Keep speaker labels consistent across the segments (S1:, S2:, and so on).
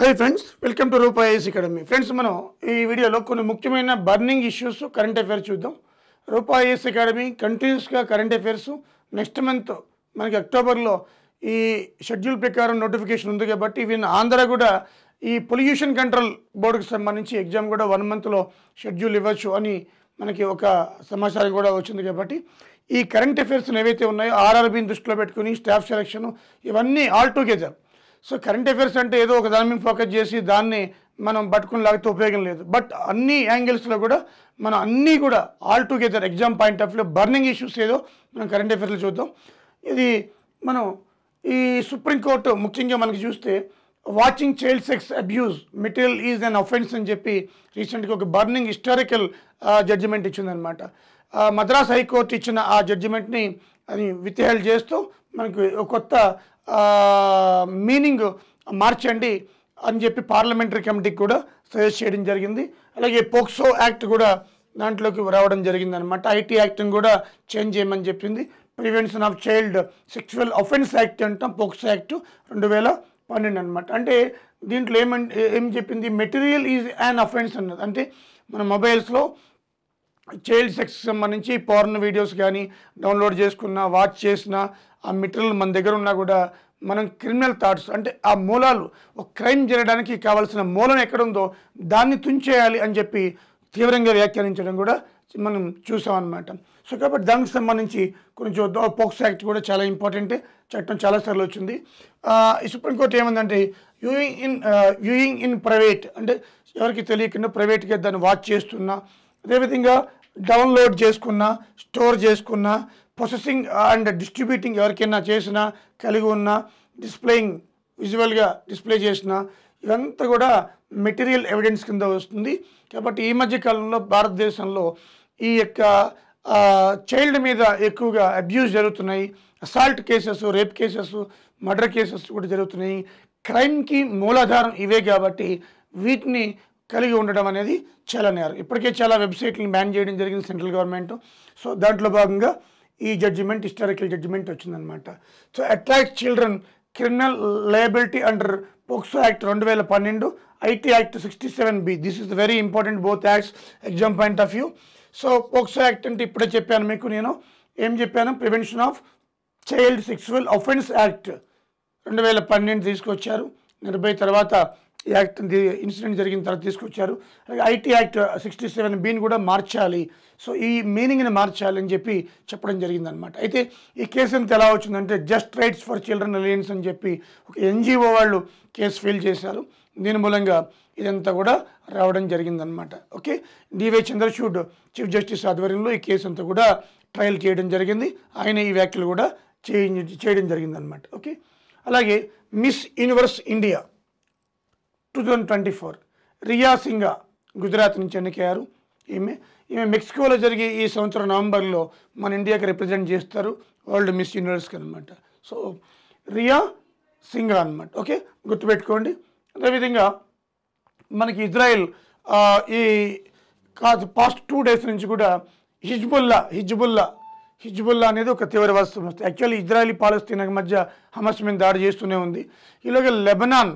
S1: hi friends welcome to రూపాయస్ academy friends మనం ఈ వీడియోలో కొన్ని ముఖ్యమైన బర్నింగ్ ఇష్యూస్ కరెంట్ అఫైర్స్ చూద్దాం రూపాయస్ అకాడమీ కంటిన్యూస్గా కరెంట్ అఫైర్స్ నెక్స్ట్ మంత్ మనకి అక్టోబర్లో ఈ షెడ్యూల్ ప్రకారం నోటిఫికేషన్ ఉంది కాబట్టి ఈవెన్ ఆంధ్ర కూడా ఈ పొల్యూషన్ కంట్రోల్ బోర్డుకి సంబంధించి ఎగ్జామ్ కూడా వన్ మంత్లో షెడ్యూల్ ఇవ్వచ్చు అని మనకి ఒక సమాచారం కూడా వచ్చింది కాబట్టి ఈ కరెంట్ అఫైర్స్ ఏవైతే ఉన్నాయో ఆర్ఆర్బీని దృష్టిలో పెట్టుకుని స్టాఫ్ సెలెక్షన్ ఇవన్నీ all together so current affairs అంటే ఏదో ఒక దాని మీద ఫోకస్ చేసి దాన్ని మనం పట్టుకుని లాగితే ఉపయోగం లేదు బట్ అన్ని యాంగిల్స్లో కూడా మనం అన్నీ కూడా all together exam point of view burning issues ఏదో మనం కరెంట్ అఫైర్స్లో చూద్దాం ఇది మనం ఈ సుప్రీంకోర్టు ముఖ్యంగా మనకి చూస్తే watching child sex abuse material is an offence అని చెప్పి రీసెంట్గా ఒక బర్నింగ్ హిస్టారికల్ జడ్జిమెంట్ ఇచ్చిందనమాట మద్రాస్ హైకోర్టు ఇచ్చిన ఆ జడ్జిమెంట్ని అది విత్హెల్డ్ చేస్తూ మనకు కొత్త మీనింగ్ మార్చండి అని చెప్పి పార్లమెంటరీ కమిటీకి కూడా సజెస్ట్ చేయడం జరిగింది అలాగే పోక్సో యాక్ట్ కూడా దాంట్లోకి రావడం జరిగింది అనమాట ఐటీ యాక్ట్ని కూడా చేంజ్ చేయమని చెప్పింది prevention of child sexual offence act అంటాం పోక్సో యాక్ట్ రెండు వేల పన్నెండు అనమాట అంటే దీంట్లో ఏమంటే ఏం చెప్పింది మెటీరియల్ ఈజ్ యాన్ అఫెన్స్ అన్నది అంటే మన మొబైల్స్లో చైల్డ్ సెక్స్కి సంబంధించి పోర్న్ వీడియోస్ కానీ డౌన్లోడ్ చేసుకున్నా వాచ్ చేసినా ఆ మెటీరియల్ మన దగ్గర ఉన్నా కూడా మనం క్రిమినల్ థాట్స్ అంటే ఆ మూలాలు ఒక క్రైమ్ జరగడానికి కావాల్సిన మూలం ఎక్కడుందో దాన్ని తుంచేయాలి అని చెప్పి తీవ్రంగా వ్యాఖ్యానించడం కూడా మనం చూసామన్నమాట సో కాబట్టి దానికి సంబంధించి కొన్ని చూద్దాం పోక్స్ యాక్ట్ కూడా చాలా ఇంపార్టెంట్ చట్టం చాలాసార్లు వచ్చింది సుప్రీంకోర్టు ఏమందంటే viewing in viewing in private అంటే ఎవరికి తెలియకుండా ప్రైవేట్గా దాన్ని వాచ్ చేస్తున్నా అదేవిధంగా డౌన్లోడ్ చేసుకున్నా స్టోర్ చేసుకున్నా ప్రొసెసింగ్ అండ్ డిస్ట్రిబ్యూటింగ్ ఎవరికైనా చేసినా కలిగి ఉన్న డిస్ప్లేయింగ్ విజువల్గా డిస్ప్లే చేసిన ఇదంతా కూడా మెటీరియల్ ఎవిడెన్స్ కింద వస్తుంది కాబట్టి ఈ మధ్య కాలంలో భారతదేశంలో ఈ యొక్క చైల్డ్ మీద ఎక్కువగా అబ్యూస్ జరుగుతున్నాయి assault cases rape cases murder cases కూడా జరుగుతున్నాయి క్రైమ్కి మూలాధారం ఇవే కాబట్టి వీటిని కలిగి ఉండడం అనేది చాలా నేరం ఇప్పటికే చాలా వెబ్సైట్లను బ్యాన్ చేయడం జరిగింది సెంట్రల్ గవర్నమెంట్ సో దాంట్లో భాగంగా ఈ జడ్జిమెంట్ హిస్టారికల్ జడ్జిమెంట్ వచ్చిందనమాట so attract children criminal liability under POCSO act రెండు వేల పన్నెండు IT act sixty seven B this is very important both acts exam point of view so POCSO act అంటే ఇప్పుడే చెప్పాను మీకు నేను ఏం చెప్పాను prevention of child sexual offence act రెండు వేల పన్నెండు తీసుకొచ్చారు నిర్భయ తర్వాత యాక్ట్ ఇన్సిడెంట్ జరిగిన తర్వాత తీసుకొచ్చారు అలాగే ఐటీ యాక్ట్ సిక్స్టీ సెవెన్ బీని కూడా మార్చాలి సో ఈ మీనింగ్ని మార్చాలి అని చెప్పి చెప్పడం జరిగిందనమాట అయితే ఈ కేసు అంతా ఎలా వచ్చిందంటే just rights for children alliance అని చెప్పి ఒక ఎన్జిఓ వాళ్ళు కేసు ఫీల్ చేశారు దీని మూలంగా ఇదంతా కూడా రావడం జరిగిందనమాట okay DY Chandrachud chief justice ఆధ్వర్యంలో ఈ కేసు అంతా కూడా ట్రయల్ చేయడం జరిగింది ఆయన ఈ వ్యాఖ్యలు కూడా చేయడం జరిగిందనమాట ఓకే అలాగే miss universe India two thousand twenty four Riya Singha Gujarat నుంచి ఎన్నికయ్యారు ఈమె ఈమె మెక్సికోలో జరిగే ఈ సంవత్సరం నవంబర్లో మన ఇండియాకి రిప్రజెంట్ చేస్తారు వరల్డ్ మిస్ యూనివర్స్కి అనమాట సో రియా సింగా అనమాట ఓకే గుర్తుపెట్టుకోండి అదేవిధంగా మనకి ఇజ్రాయెల్ ఈ కాదు పాస్ట్ టూ డేస్ నుంచి కూడా హిజ్బుల్లా హిజ్బుల్లా హిజ్బుల్లా అనేది ఒక తీవ్రవాద సంస్థ యాక్చువల్లీ ఇజ్రాయిల్ పాలస్తీన్ మధ్య హమస్ మీద దాడి చేస్తూనే ఉంది ఈలోగా లెబనాన్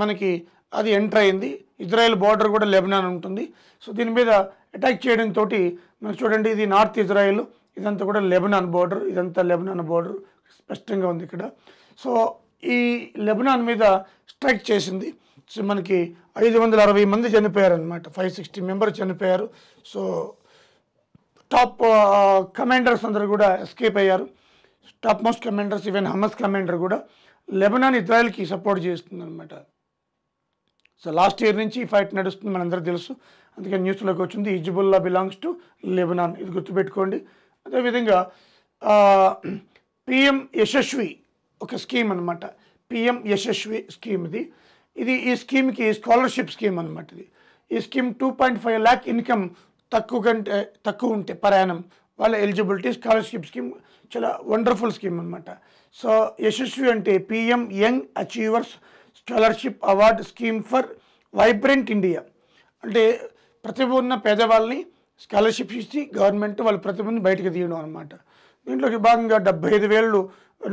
S1: మనకి అది ఎంటర్ అయింది ఇజ్రాయెల్ బార్డర్ కూడా లెబనాన్ ఉంటుంది సో దీని మీద అటాక్ చేయడంతో మనం చూడండి ఇది నార్త్ ఇజ్రాయెల్ ఇదంతా కూడా లెబనాన్ బార్డర్ ఇదంతా లెబనాన్ బార్డర్ స్పష్టంగా ఉంది ఇక్కడ సో ఈ లెబనాన్ మీద స్ట్రైక్ చేసింది సో మనకి ఐదు వందల అరవై మంది చనిపోయారనమాట ఫైవ్ సిక్స్టీ మెంబర్ చనిపోయారు సో టాప్ కమాండర్స్ అందరు కూడా ఎస్కేప్ అయ్యారు top most commanders even Hamas commander కూడా లెబనాన్ ఇజ్రాయెల్కి సపోర్ట్ అనమాట సో లాస్ట్ ఇయర్ నుంచి ఈ ఫైట్ నడుస్తుంది మనందరూ తెలుసు అందుకని న్యూస్లోకి వచ్చింది హిజ్బుల్లా బిలాంగ్స్ టు లెబనాన్ ఇది గుర్తుపెట్టుకోండి అదేవిధంగా పిఎం యశస్వి ఒక స్కీమ్ అనమాట పిఎం యశస్వి స్కీమ్ ఇది ఇది ఈ స్కీమ్కి స్కాలర్షిప్ స్కీమ్ అనమాట ఇది ఈ scheme two point five lakh income తక్కువ కంటే తక్కువ ఉంటే ప్రయాణం వాళ్ళ ఎలిజిబిలిటీ స్కాలర్షిప్ స్కీమ్ చాలా వండర్ఫుల్ స్కీమ్ అనమాట సో యశస్వి అంటే PM young achievers scholarship award scheme for vibrant India అంటే ప్రతిభ ఉన్న పేదవాళ్ళని స్కాలర్షిప్ ఇచ్చి గవర్నమెంట్ వాళ్ళ ప్రతిభని బయటకు తీయడం అనమాట దీంట్లోకి భాగంగా డెబ్బై ఐదు వేలు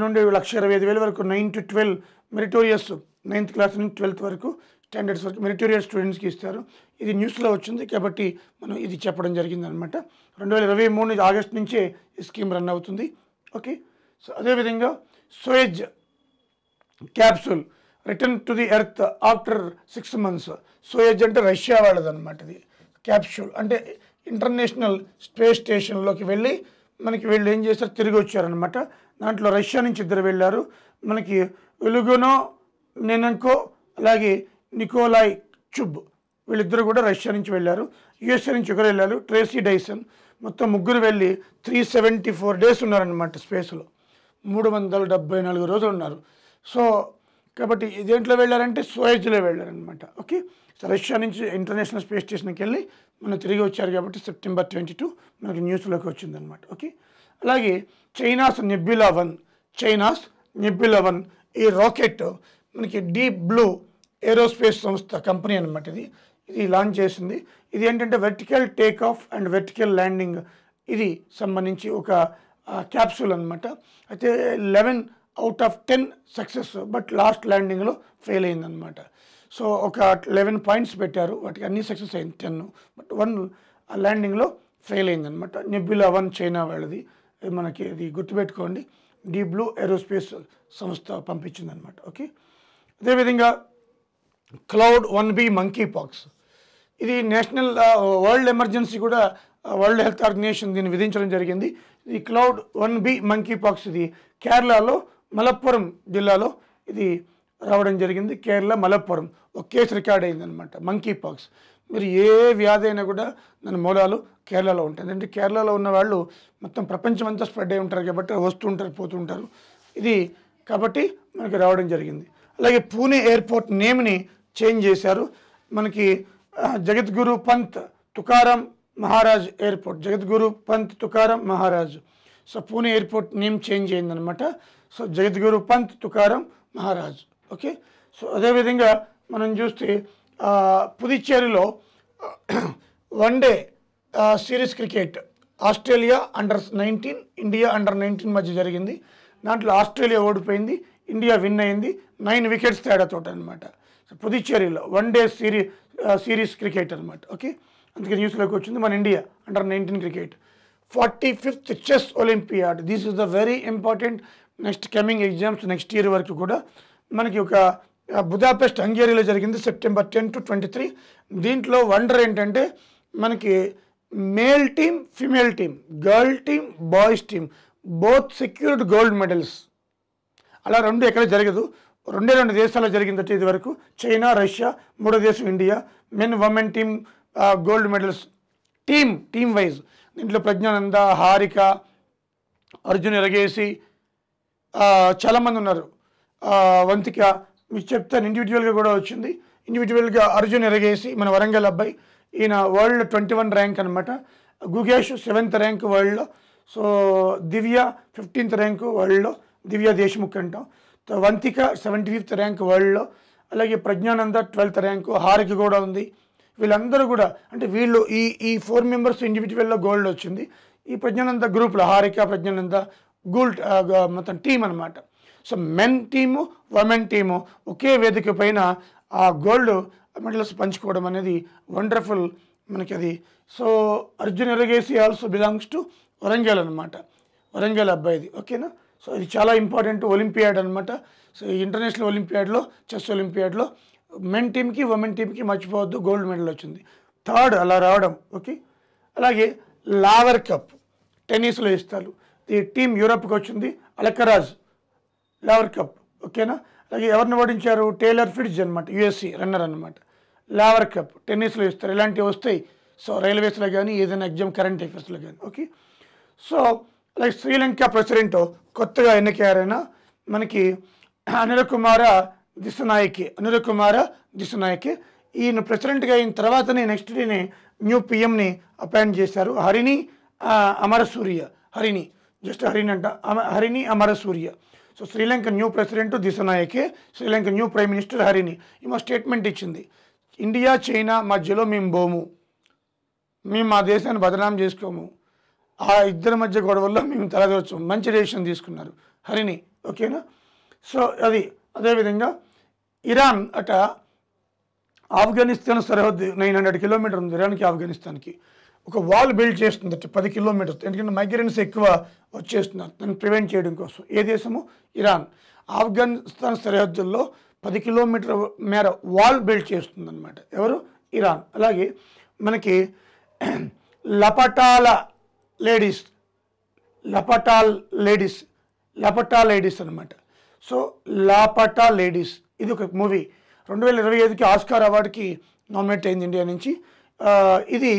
S1: నుండి లక్ష ఇరవై ఐదు వేల వరకు nine to twelve meritorious ninth class నుంచి ట్వెల్త్ వరకు స్టాండర్డ్స్ వరకు మెరిటోరియల్ స్టూడెంట్స్కి ఇస్తారు ఇది న్యూస్లో వచ్చింది కాబట్టి మనం ఇది చెప్పడం జరిగింది అనమాట రెండు వేల ఇరవై మూడు ఆగస్ట్ నుంచే ఈ స్కీమ్ రన్ అవుతుంది ఓకే సో అదేవిధంగా Soyuz capsule return to the earth after six months Soyuz అంటే రష్యా వాళ్ళదనమాట ఇది క్యాప్షూల్ అంటే ఇంటర్నేషనల్ స్పేస్ స్టేషన్లోకి వెళ్ళి మనకి వీళ్ళు ఏం చేస్తారు తిరిగి వచ్చారనమాట దాంట్లో రష్యా నుంచి ఇద్దరు వెళ్ళారు మనకి వెలుగునో నెనకో అలాగే నికోలాయ్ చుబ్ వీళ్ళిద్దరు కూడా రష్యా నుంచి వెళ్ళారు యుఎస్ఏ నుంచి ఒకరు వెళ్ళారు ట్రేసీ డైసన్ మొత్తం ముగ్గురు వెళ్ళి త్రీ సెవెంటీ ఫోర్ డేస్ ఉన్నారనమాట స్పేస్లో మూడు వందల డెబ్బై నాలుగు రోజులు ఉన్నారు సో కాబట్టి దేంట్లో వెళ్ళారంటే సోయేజ్లో వెళ్ళారనమాట ఓకే సో రష్యా నుంచి ఇంటర్నేషనల్ స్పేస్ స్టేషన్కి వెళ్ళి మనం తిరిగి వచ్చారు కాబట్టి సెప్టెంబర్ ట్వంటీ టూ మనకు న్యూస్లోకి వచ్చిందనమాట ఓకే అలాగే China's nebula one China's nebula one ఈ రాకెట్ మనకి డీప్ బ్లూ ఏరోస్పేస్ సంస్థ కంపెనీ అనమాట ఇది ఇది లాంచ్ చేసింది ఇది ఏంటంటే vertical take off and vertical landing ఇది సంబంధించి ఒక క్యాప్సూల్ అనమాట అయితే eleven out of ten success but last ల్యాండింగ్లో ఫెయిల్ అయిందనమాట సో ఒక లెవెన్ పాయింట్స్ పెట్టారు వాటికి అన్ని సక్సెస్ అయింది టెన్ బట్ వన్ ఆ ల్యాండింగ్లో ఫెయిల్ అయిందనమాట నెబ్యులా వన్ చైనా వాళ్ళది మనకి ఇది గుర్తుపెట్టుకోండి డీ బ్లూ ఏరోస్పేస్ సంస్థ పంపించిందనమాట ఓకే అదేవిధంగా clade one B monkey pox ఇది నేషనల్ వరల్డ్ ఎమర్జెన్సీ కూడా వరల్డ్ హెల్త్ ఆర్గనైజేషన్ దీన్ని విధించడం జరిగింది ఈ clade one B monkey pox ఇది కేరళలో మలప్పురం జిల్లాలో ఇది రావడం జరిగింది కేరళ మలప్పురం ఒక కేసు రికార్డ్ అయిందనమాట మంకీ పాక్స్ మీరు ఏ వ్యాధి అయినా కూడా దాని మూలాలు కేరళలో ఉంటాయి ఎందుకంటే కేరళలో ఉన్న వాళ్ళు మొత్తం ప్రపంచమంతా స్ప్రెడ్ అయి ఉంటారు కాబట్టి వస్తుంటారు పోతుంటారు ఇది కాబట్టి మనకి రావడం జరిగింది అలాగే పూణే ఎయిర్పోర్ట్ నేమ్ని చేంజ్ చేశారు మనకి Jagadguru Pant Tukaram Maharaj airport Jagadguru Pant Tukaram Maharaj so Pune airport name change అయిందనమాట so Jagadguru Pant Tukaram Maharaj okay so అదేవిధంగా మనం చూస్తే పుదుచ్చేరిలో one day series cricket Australia under nineteen India under nineteen మధ్య జరిగింది దాంట్లో ఆస్ట్రేలియా ఓడిపోయింది ఇండియా విన్ అయింది నైన్ వికెట్స్ తేడాతో అనమాట పుదుచ్చేరిలో one day series series cricket అనమాట ఓకే అందుకే న్యూస్లోకి వచ్చింది మన India under nineteen cricket forty fifth chess olympiad this is the very important next coming exams next year వరకు కూడా మనకి ఒక బుదాపెస్ట్ హంగేరీలో జరిగింది September ten to twenty three దీంట్లో వండర్ ఏంటంటే మనకి male team female team girl team boys team both secured gold medals అలా రెండు ఎక్కడ జరగదు రెండే రెండు దేశాల్లో జరిగిందట ఇది వరకు చైనా రష్యా మూడో దేశం India men women team gold medals team team wise దీంట్లో ప్రజ్ఞానంద హారిక అర్జున్ ఎరగేసి చాలామంది ఉన్నారు వంతిక మీకు చెప్తాను ఇండివిజువల్గా కూడా వచ్చింది ఇండివిజువల్గా అర్జున్ ఎరగేసి మన వరంగల్ అబ్బాయి ఈయన వరల్డ్ ట్వంటీ వన్ ర్యాంక్ అనమాట గుగేష్ సెవెంత్ ర్యాంక్ వరల్డ్లో సో దివ్య ఫిఫ్టీన్త్ ర్యాంక్ వరల్డ్లో దివ్య దేశ్ముఖ్ అంటాం వంతిక సెవెంటీ ఫిఫ్త్ ర్యాంక్ వరల్డ్లో అలాగే ప్రజ్ఞానంద ట్వెల్త్ ర్యాంకు హారికి కూడా ఉంది వీళ్ళందరూ కూడా అంటే వీళ్ళు ఈ ఈ ఫోర్ మెంబర్స్ ఇండివిజువల్లో గోల్డ్ వచ్చింది ఈ ప్రజ్ఞానంద గ్రూప్లో హారిక ప్రజ్ఞానంద గోల్డ్ మొత్తం టీం అనమాట so men team women team ఒకే వేదిక పైన ఆ గోల్డ్ మెడల్స్ పంచుకోవడం అనేది వండర్ఫుల్ మనకి అది so Arjun Erigaisi also belongs to Warangal అనమాట వరంగల్ అబ్బాయిది ఓకేనా సో ఇది చాలా ఇంపార్టెంట్ ఒలింపియాడ్ అనమాట సో ఈ ఇంటర్నేషనల్ ఒలింపియాడ్లో చెస్ ఒలింపియాడ్లో మెన్ టీమ్కి ఉమెన్ టీమ్కి మర్చిపోవద్దు గోల్డ్ మెడల్ వచ్చింది థర్డ్ అలా రావడం ఓకే అలాగే లావర్ కప్ టెన్నిస్లో ఇస్తారు ఈ టీం యూరప్కి వచ్చింది అలకరాజ్ లావర్ కప్ ఓకేనా అలాగే ఎవరిని ఓడించారు టేలర్ ఫిడ్జ్ అనమాట యుఎస్సి రన్నర్ అనమాట లావర్ కప్ టెన్నిస్లో ఇస్తారు ఇలాంటివి వస్తాయి సో రైల్వేస్లో కానీ ఏదైనా ఎగ్జామ్ కరెంట్ అఫేర్స్లో కానీ ఓకే సో అలాగే శ్రీలంక ప్రెసిడెంట్ కొత్తగా ఎన్నికయ్యారైనా మనకి అనిల్ కుమార దిశనాయకి అనిల్ కుమార దిశనాయకి ఈయన ప్రెసిడెంట్గా అయిన తర్వాతనే నెక్స్ట్ డేనే న్యూ పిఎంని అపాయింట్ చేశారు హరిణి అమరసూర్య హరిణి జస్ట్ హరిని అంట Harini Surya so Sri Lanka new president Dissanayake Sri Lanka new prime minister Harini ఈమె స్టేట్మెంట్ ఇచ్చింది ఇండియా చైనా మధ్యలో మేము బోము మేము మా దేశాన్ని బదనాం చేసుకోము ఆ ఇద్దరి మధ్య గొడవల్లో మేము తలదొచ్చు మంచి డెసిషన్ తీసుకున్నారు హరిని ఓకేనా సో అది అదేవిధంగా ఇరాన్ అట ఆఫ్ఘనిస్తాన్ సరిహద్దు నైన్ హండ్రెడ్ కిలోమీటర్ ఉంది ఇరాన్కి ఆఫ్ఘనిస్తాన్కి ఒక వాల్ బిల్డ్ చేస్తుంది పది కిలోమీటర్స్ ఎందుకంటే మైగ్రెన్స్ ఎక్కువ వచ్చేస్తున్నారు దాన్ని ప్రివెంట్ చేయడం కోసం ఏ దేశము ఇరాన్ ఆఫ్ఘనిస్తాన్ సరిహద్దుల్లో పది కిలోమీటర్ మేర వాల్ బిల్డ్ అనమాట ఎవరు ఇరాన్ అలాగే మనకి లపటాల లేడీస్ లపటాల్ లేడీస్ లపటా లేడీస్ అనమాట సో లాపటా లేడీస్ ఇది ఒక మూవీ రెండు వేల ఇరవై ఐదుకి ఆస్కార్ అవార్డుకి నామినేట్ అయింది ఇండియా నుంచి ఇది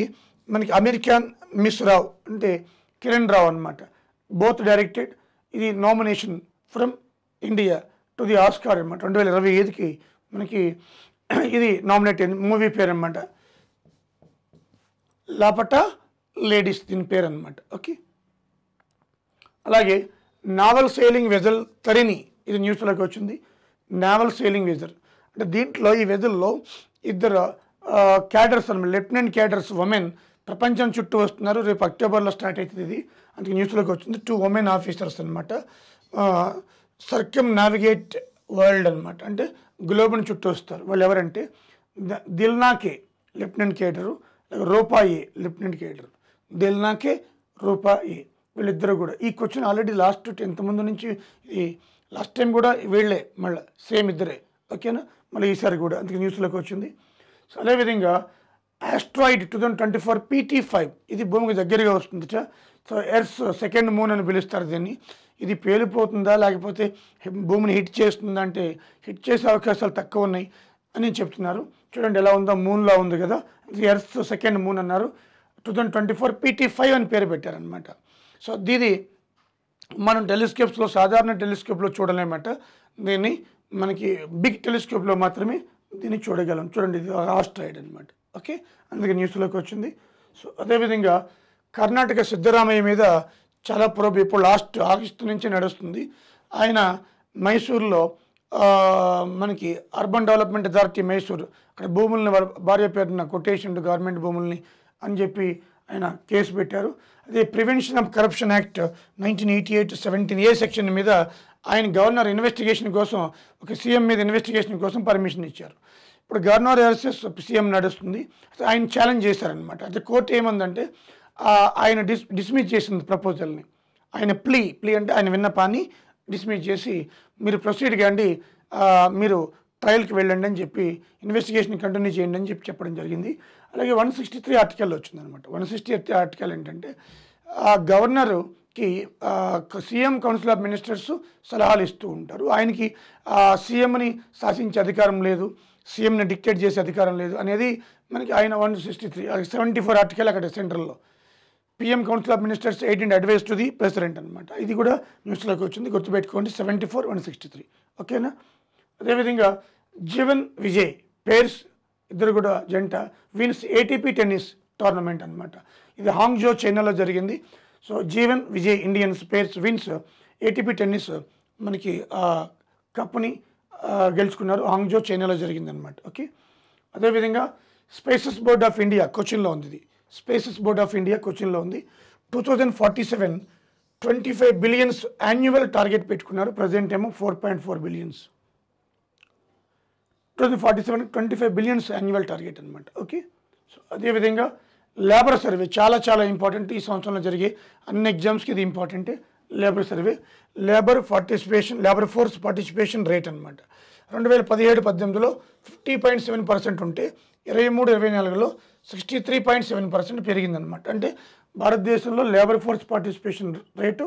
S1: మనకి అమెరికన్ మిస్ రావ్ అంటే కిరణ్ రావ్ అనమాట బోత్ డైరెక్టెడ్ ఇది nomination from India to the Oscar అనమాట రెండు వేల ఇరవై ఐదుకి మనకి ఇది నామినేట్ మూవీ పేరు అనమాట లాపట లేడీస్ దీని పేరు అనమాట ఓకే అలాగే నావల్ సెయిలింగ్ వెజల్ తరిని ఇది న్యూస్లోకి వచ్చింది నావల్ సెయిలింగ్ వెజల్ అంటే దీంట్లో ఈ వెజల్లో ఇద్దరు క్యాడర్స్ అనమాట లెఫ్టినెంట్ క్యాడర్స్ ఉమెన్ ప్రపంచం చుట్టూ వస్తున్నారు రేపు అక్టోబర్లో స్టార్ట్ అవుతుంది ఇది అందుకే న్యూస్లోకి వచ్చింది టూ ఉమెన్ ఆఫీసర్స్ అనమాట సర్క్యం నావిగేట్ వరల్డ్ అనమాట అంటే గ్లోబ్ని చుట్టూ వస్తారు వాళ్ళు ఎవరంటే దిల్నాకే లెఫ్టినెంట్ కేడరు రూపాయి లెఫ్టినెంట్ కేడరు దిల్నాకే రూపాయి వీళ్ళిద్దరు కూడా ఈ క్వశ్చన్ ఆల్రెడీ లాస్ట్ టెన్త్ ముందు నుంచి ఈ లాస్ట్ టైం కూడా వీళ్ళే మళ్ళీ సేమ్ ఇద్దరే ఓకేనా మళ్ళీ ఈసారి కూడా అందుకే న్యూస్లోకి వచ్చింది సో అదేవిధంగా asteroid two thousand twenty four PT five ఇది భూమికి దగ్గరగా చా సో ఎర్స్ సెకండ్ మూన్ అని పిలుస్తారు దీన్ని ఇది పేలిపోతుందా లేకపోతే భూమిని హిట్ చేస్తుందా అంటే హిట్ చేసే అవకాశాలు తక్కువ ఉన్నాయి అని చెప్తున్నారు చూడండి ఎలా ఉందో మూన్లా ఉంది కదా ఇది ఎర్త్ సెకండ్ మూన్ అన్నారు two thousand twenty four PT five అని పేరు పెట్టారనమాట సో దీది మనం టెలిస్కోప్స్లో సాధారణ టెలిస్కోప్లో చూడలేమట దీన్ని మనకి బిగ్ టెలిస్కోప్లో మాత్రమే దీన్ని చూడగలం చూడండి ఇది ఆస్ట్రాయిడ్ అనమాట ఓకే అందుకే న్యూస్లోకి వచ్చింది సో అదేవిధంగా కర్ణాటక సిద్ధరామయ్య మీద చాలా ప్రోబ్ ఇప్పుడు లాస్ట్ ఆగస్టు నుంచి నడుస్తుంది ఆయన మైసూర్లో మనకి అర్బన్ డెవలప్మెంట్ అథారిటీ మైసూర్ అక్కడ భూముల్ని భార్య పేరున కొటేషన్ గవర్నమెంట్ భూముల్ని అని చెప్పి ఆయన కేసు పెట్టారు అదే prevention of corruption act nineteen eighty eight seventeen A section మీద ఆయన గవర్నర్ ఇన్వెస్టిగేషన్ కోసం ఒక సీఎం మీద ఇన్వెస్టిగేషన్ కోసం పర్మిషన్ ఇచ్చారు ఇప్పుడు గవర్నర్ వర్సెస్ సీఎం నడుస్తుంది ఆయన ఛాలెంజ్ చేశారనమాట అయితే కోర్టు ఏమందంటే ఆయన డిస్ డిస్మిస్ చేసింది ప్రపోజల్ని ఆయన ప్లీ ప్లీ అంటే ఆయన విన్నపాన్ని డిస్మిస్ చేసి మీరు ప్రొసీడ్ కాండి మీరు ట్రయల్కి వెళ్ళండి అని చెప్పి ఇన్వెస్టిగేషన్ కంటిన్యూ చేయండి అని చెప్పి చెప్పడం జరిగింది అలాగే వన్ సిక్స్టీ త్రీ ఆర్టికల్ వచ్చిందనమాట వన్ సిక్స్టీ ఆర్టికల్ ఏంటంటే ఆ గవర్నరు కి సీఎం కౌన్సిల్ ఆఫ్ మినిస్టర్స్ సలహాలు ఇస్తూ ఉంటారు ఆయనకి సీఎంని శాసించే అధికారం లేదు సీఎంని డిక్టేట్ చేసే అధికారం లేదు అనేది మనకి ఆయన one sixty three seventy four article అక్కడ సెంట్రల్లో PM council of ministers aid and advice to the president అనమాట ఇది కూడా న్యూస్లోకి వచ్చింది గుర్తుపెట్టుకోండి seventy four one sixty three ఓకేనా అదేవిధంగా జీవన్ విజయ్ పేర్స్ ఇద్దరు కూడా జంట విన్స్ ఏటీపీ టెన్నిస్ టోర్నమెంట్ అనమాట ఇది హాంగ్జో చైనాలో జరిగింది so Jeevan Vijay Indian spares wins ATP tennis మనకి కప్ని గెలుచుకున్నారు హాంగ్జో చైనాలో జరిగిందనమాట ఓకే అదేవిధంగా స్పేసెస్ బోర్డ్ ఆఫ్ ఇండియా కోచిన్లో ఉంది ఇది స్పేసెస్ బోర్డ్ ఆఫ్ ఇండియా కోచిన్లో ఉంది two thousand forty seven twenty five billions annual target పెట్టుకున్నారు ప్రజెంట్ ఏమో four point four billions two thousand forty seven twenty five billions annual target అనమాట okay so అదేవిధంగా labour survey చాలా చాలా important ఈ సంవత్సరంలో జరిగే అన్ని ఎగ్జామ్స్కి ఇది ఇంపార్టెంటే labour survey labour participation labour force participation rate అనమాట రెండు వేల పదిహేడు పద్దెనిమిదిలో ఫిఫ్టీ పాయింట్ సెవెన్ పర్సెంట్ ఉంటే ఇరవై మూడు ఇరవై నాలుగులో sixty three point seven percent పెరిగిందనమాట అంటే భారతదేశంలో లేబర్ ఫోర్స్ పార్టిసిపేషన్ రేటు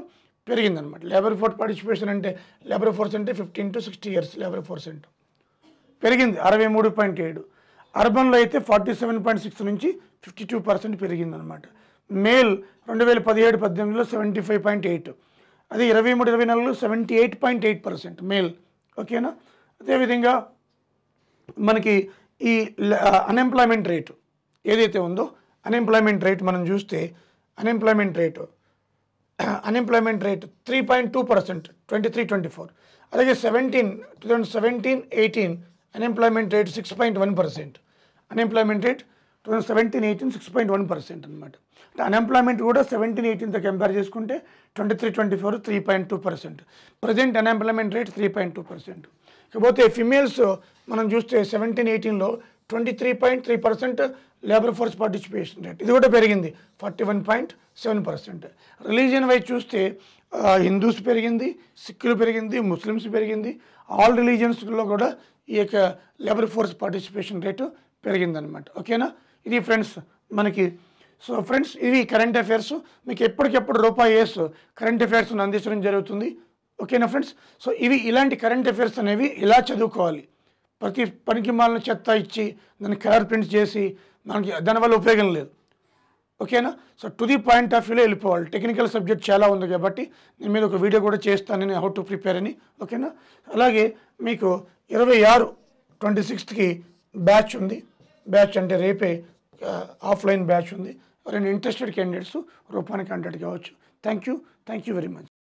S1: పెరిగిందనమాట లేబర్ ఫోర్స్ పార్టిసిపేషన్ అంటే లేబర్ ఫోర్స్ అంటే fifteen to sixty years labour force అంటే పెరిగింది అరవై మూడు పాయింట్ ఏడు అర్బన్లో అయితే ఫార్టీ సెవెన్ పాయింట్ సిక్స్ నుంచి ఫిఫ్టీ టూ పర్సెంట్ పెరిగిందనమాట మేల్ రెండు వేల పదిహేడు పద్దెనిమిదిలో సెవెంటీ ఫైవ్ పాయింట్ ఎయిట్ అది ఇరవై మూడు ఇరవై నాలుగులో seventy eight point eight percent male ఓకేనా అదేవిధంగా మనకి ఈ అన్ఎంప్లాయ్మెంట్ రేటు ఏదైతే ఉందో అన్ఎంప్లాయ్మెంట్ రేట్ మనం చూస్తే unemployment rate unemployment rate three point two percent twenty three twenty four అలాగే seventeen two thousand seventeen eighteen unemployment rate six point one percent unemployment rate two thousand seventeen eighteen six point one percent అనమాట అంటే unemployment కూడా seventeen ఎయిటీన్తో compare చేసుకుంటే twenty three twenty four three point two percent present unemployment rate three point two percent ఇకపోతే females మనం చూస్తే seventeen ఎయిటీన్లో twenty three point three percent labour force participation rate ఇది కూడా పెరిగింది forty one point seven percent religion wise చూస్తే హిందూస్ పెరిగింది సిక్కులు పెరిగింది ముస్లిమ్స్ పెరిగింది ఆల్ రిలీజియన్స్లో కూడా ఈ యొక్క లేబర్ ఫోర్స్ పార్టిసిపేషన్ రేటు పెరిగిందనమాట ఓకేనా ఇది ఫ్రెండ్స్ మనకి సో ఫ్రెండ్స్ ఇవి కరెంట్ అఫైర్స్ మీకు ఎప్పటికెప్పుడు రూపాయి వేస్ కరెంట్ అఫైర్స్ను అందించడం జరుగుతుంది ఓకేనా ఫ్రెండ్స్ సో ఇవి ఇలాంటి కరెంట్ అఫైర్స్ అనేవి ఇలా చదువుకోవాలి ప్రతి పనికి మాలను చెత్త ఇచ్చి దాన్ని కలర్ ప్రింట్ చేసి మనకి దానివల్ల ఉపయోగం లేదు ఓకేనా so to the point of వ్యూలో వెళ్ళిపోవాలి టెక్నికల్ సబ్జెక్ట్ చాలా ఉంది కాబట్టి నేను మీద ఒక వీడియో కూడా చేస్తాను నేను హౌ టు ప్రిపేర్ అని ఓకేనా అలాగే మీకు ఇరవై ఆరు ట్వంటీ సిక్స్త్కి బ్యాచ్ ఉంది బ్యాచ్ అంటే రేపే ఆఫ్లైన్ బ్యాచ్ ఉంది ఎవరైనా ఇంట్రెస్టెడ్ క్యాండిడేట్స్ రూపానికి కాంటాక్ట్ కావచ్చు thank you thank you very much